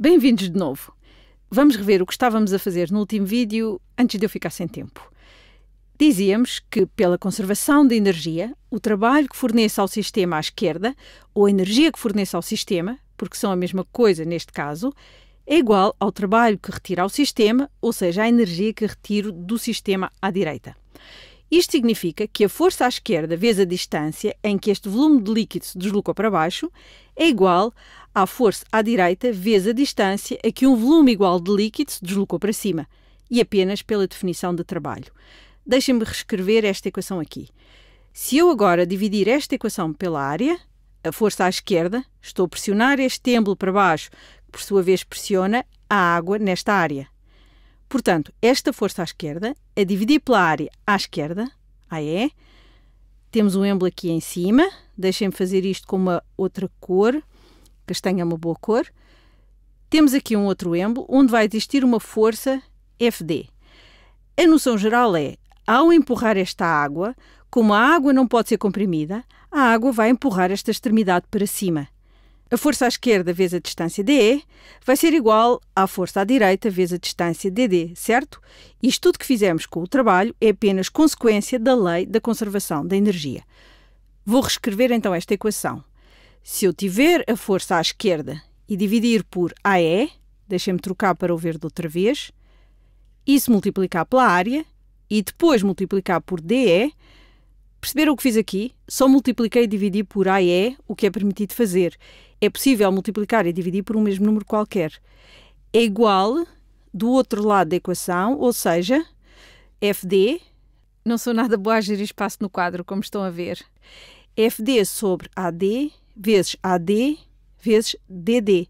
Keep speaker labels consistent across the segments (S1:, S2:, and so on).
S1: Bem-vindos de novo. Vamos rever o que estávamos a fazer no último vídeo antes de eu ficar sem tempo. Dizíamos que, pela conservação de energia, o trabalho que forneça ao sistema à esquerda, ou a energia que forneça ao sistema, porque são a mesma coisa neste caso, é igual ao trabalho que retira ao sistema, ou seja, à energia que retiro do sistema à direita. Isto significa que a força à esquerda vezes a distância em que este volume de líquido se deslocou para baixo é igual à força à direita vezes a distância a que um volume igual de líquido se deslocou para cima, e apenas pela definição de trabalho. Deixem-me reescrever esta equação aqui. Se eu agora dividir esta equação pela área, a força à esquerda, estou a pressionar este êmbolo para baixo, que por sua vez pressiona a água nesta área, Portanto, esta força à esquerda, a dividir pela área à esquerda, AE, é, temos o um êmbolo aqui em cima, deixem-me fazer isto com uma outra cor, castanha é uma boa cor. Temos aqui um outro êmbolo, onde vai existir uma força FD. A noção geral é, ao empurrar esta água, como a água não pode ser comprimida, a água vai empurrar esta extremidade para cima. A força à esquerda vezes a distância DE vai ser igual à força à direita vezes a distância DD, certo? Isto tudo que fizemos com o trabalho é apenas consequência da lei da conservação da energia. Vou reescrever então esta equação. Se eu tiver a força à esquerda e dividir por AE, deixem-me trocar para o verde outra vez, e se multiplicar pela área e depois multiplicar por DE, Perceberam o que fiz aqui? Só multipliquei e dividi por A e E, o que é permitido fazer. É possível multiplicar e dividir por um mesmo número qualquer. É igual do outro lado da equação, ou seja, FD. Não sou nada boa a gerir espaço no quadro, como estão a ver. FD sobre AD vezes AD vezes DD.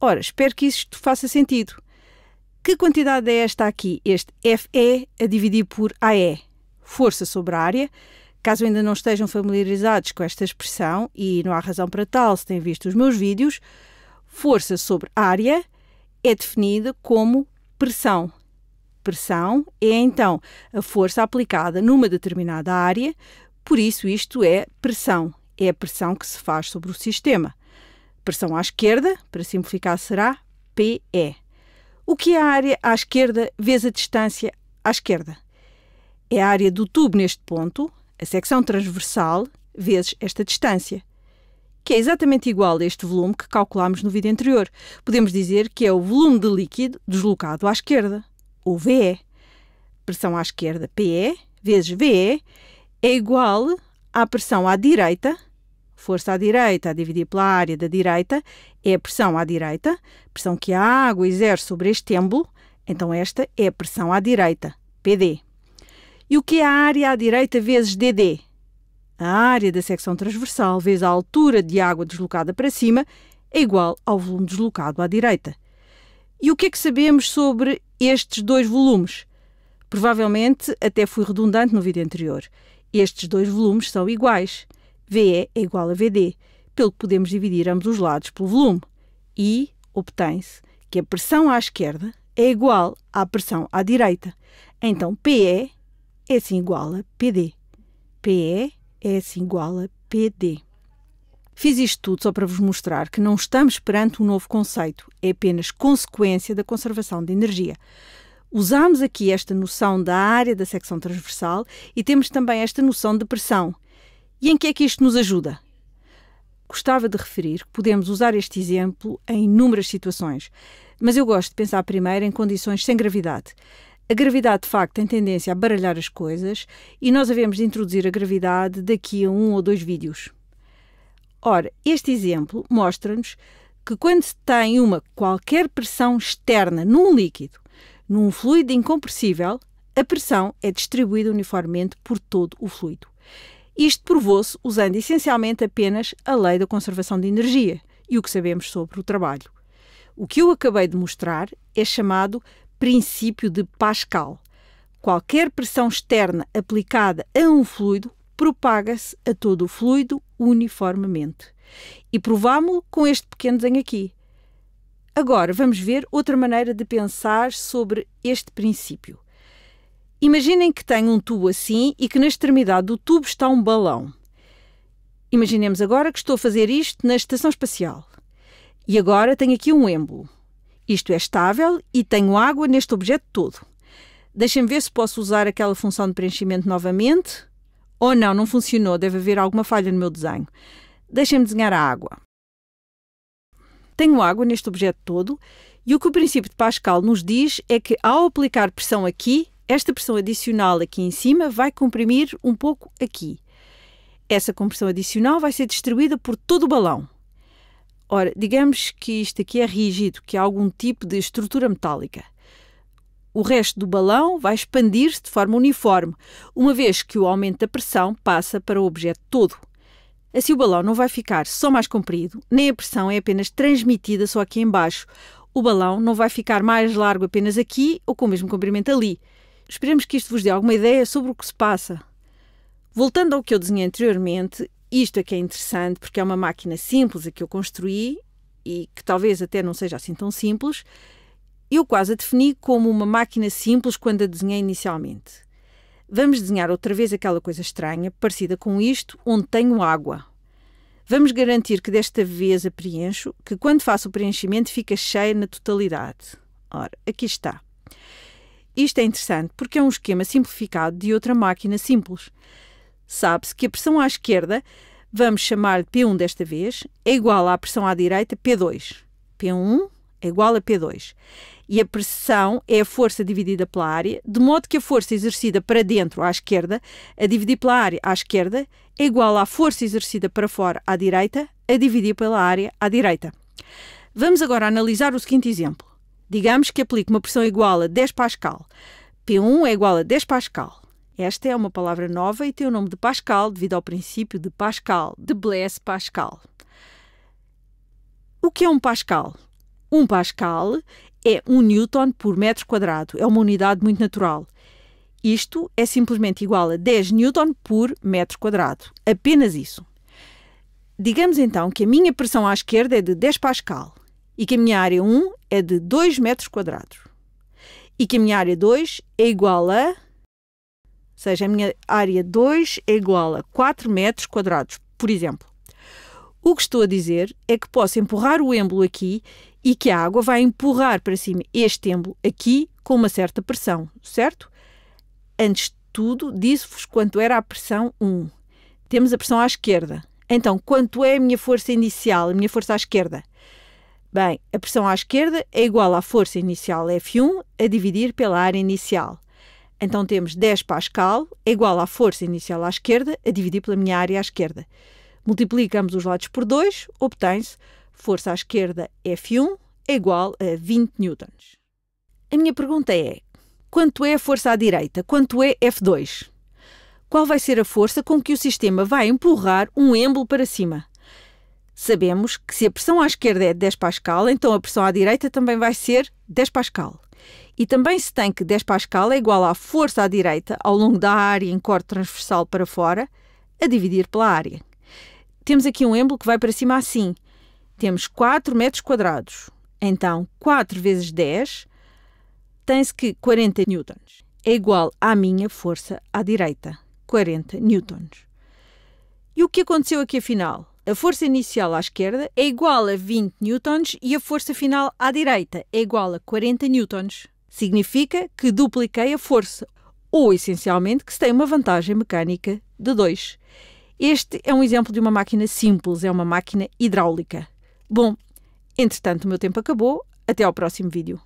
S1: Ora, espero que isto faça sentido. Que quantidade é esta aqui? Este FE a dividir por AE? Força sobre a área Caso ainda não estejam familiarizados com esta expressão, e não há razão para tal se têm visto os meus vídeos, força sobre área é definida como pressão. Pressão é então a força aplicada numa determinada área, por isso isto é pressão. É a pressão que se faz sobre o sistema. Pressão à esquerda, para simplificar, será PE. O que é a área à esquerda vezes a distância à esquerda? É a área do tubo neste ponto, a secção transversal vezes esta distância, que é exatamente igual a este volume que calculámos no vídeo anterior. Podemos dizer que é o volume de líquido deslocado à esquerda, ou VE. Pressão à esquerda, PE, vezes VE, é igual à pressão à direita, força à direita a dividir pela área da direita, é a pressão à direita, pressão que a água exerce sobre este êmbolo, então esta é a pressão à direita, PD. E o que é a área à direita vezes DD? A área da secção transversal vezes a altura de água deslocada para cima é igual ao volume deslocado à direita. E o que é que sabemos sobre estes dois volumes? Provavelmente até fui redundante no vídeo anterior. Estes dois volumes são iguais. VE é igual a VD, pelo que podemos dividir ambos os lados pelo volume. E obtém-se que a pressão à esquerda é igual à pressão à direita. Então PE é assim igual a PD. PE é assim igual a PD. Fiz isto tudo só para vos mostrar que não estamos perante um novo conceito, é apenas consequência da conservação de energia. Usámos aqui esta noção da área da secção transversal e temos também esta noção de pressão. E em que é que isto nos ajuda? Gostava de referir que podemos usar este exemplo em inúmeras situações, mas eu gosto de pensar primeiro em condições sem gravidade a gravidade, de facto, tem tendência a baralhar as coisas e nós havemos de introduzir a gravidade daqui a um ou dois vídeos. Ora, este exemplo mostra-nos que quando se tem uma qualquer pressão externa num líquido, num fluido incompressível, a pressão é distribuída uniformemente por todo o fluido. Isto provou-se usando essencialmente apenas a lei da conservação de energia e o que sabemos sobre o trabalho. O que eu acabei de mostrar é chamado princípio de Pascal. Qualquer pressão externa aplicada a um fluido propaga-se a todo o fluido uniformemente. E provámo-lo com este pequeno desenho aqui. Agora vamos ver outra maneira de pensar sobre este princípio. Imaginem que tenho um tubo assim e que na extremidade do tubo está um balão. Imaginemos agora que estou a fazer isto na estação espacial. E agora tenho aqui um êmbolo. Isto é estável e tenho água neste objeto todo. Deixem-me ver se posso usar aquela função de preenchimento novamente. Ou não, não funcionou, deve haver alguma falha no meu desenho. Deixem-me desenhar a água. Tenho água neste objeto todo e o que o princípio de Pascal nos diz é que ao aplicar pressão aqui, esta pressão adicional aqui em cima vai comprimir um pouco aqui. Essa compressão adicional vai ser distribuída por todo o balão. Ora, digamos que isto aqui é rígido, que é algum tipo de estrutura metálica. O resto do balão vai expandir-se de forma uniforme, uma vez que o aumento da pressão passa para o objeto todo. Assim o balão não vai ficar só mais comprido, nem a pressão é apenas transmitida só aqui embaixo. O balão não vai ficar mais largo apenas aqui ou com o mesmo comprimento ali. Esperemos que isto vos dê alguma ideia sobre o que se passa. Voltando ao que eu desenhei anteriormente, isto é que é interessante, porque é uma máquina simples a que eu construí e que talvez até não seja assim tão simples. Eu quase a defini como uma máquina simples quando a desenhei inicialmente. Vamos desenhar outra vez aquela coisa estranha, parecida com isto, onde tenho água. Vamos garantir que desta vez a preencho, que quando faço o preenchimento fica cheia na totalidade. Ora, aqui está. Isto é interessante porque é um esquema simplificado de outra máquina simples sabe-se que a pressão à esquerda, vamos chamar de P1 desta vez, é igual à pressão à direita P2. P1 é igual a P2. E a pressão é a força dividida pela área, de modo que a força exercida para dentro, à esquerda, a dividir pela área à esquerda, é igual à força exercida para fora, à direita, a dividir pela área à direita. Vamos agora analisar o seguinte exemplo. Digamos que aplico uma pressão igual a 10 Pascal. P1 é igual a 10 Pascal. Esta é uma palavra nova e tem o nome de Pascal devido ao princípio de Pascal, de Blaise Pascal. O que é um Pascal? Um Pascal é um Newton por metro quadrado, é uma unidade muito natural. Isto é simplesmente igual a 10 Newton por metro quadrado. Apenas isso. Digamos então que a minha pressão à esquerda é de 10 Pascal e que a minha área 1 é de 2 metros quadrados. E que a minha área 2 é igual a seja, a minha área 2 é igual a 4 metros quadrados, por exemplo. O que estou a dizer é que posso empurrar o êmbolo aqui e que a água vai empurrar para cima este êmbolo aqui com uma certa pressão, certo? Antes de tudo, disse-vos quanto era a pressão 1. Temos a pressão à esquerda. Então, quanto é a minha força inicial, a minha força à esquerda? Bem, a pressão à esquerda é igual à força inicial F1 a dividir pela área inicial. Então temos 10 Pascal é igual à força inicial à esquerda a dividir pela minha área à esquerda. Multiplicamos os lados por 2, obtém-se força à esquerda F1 é igual a 20 newtons. A minha pergunta é: quanto é a força à direita? Quanto é F2? Qual vai ser a força com que o sistema vai empurrar um êmbolo para cima? Sabemos que se a pressão à esquerda é 10 Pascal, então a pressão à direita também vai ser 10 Pascal. E também se tem que 10 Pascal é igual à força à direita ao longo da área em corte transversal para fora, a dividir pela área. Temos aqui um êmbolo que vai para cima assim. Temos 4 metros quadrados. Então, 4 vezes 10 tem-se que 40 newtons. É igual à minha força à direita, 40 newtons. E o que aconteceu aqui afinal? A força inicial à esquerda é igual a 20 newtons e a força final à direita é igual a 40 newtons. Significa que dupliquei a força, ou essencialmente que se tem uma vantagem mecânica de 2. Este é um exemplo de uma máquina simples, é uma máquina hidráulica. Bom, entretanto o meu tempo acabou, até ao próximo vídeo.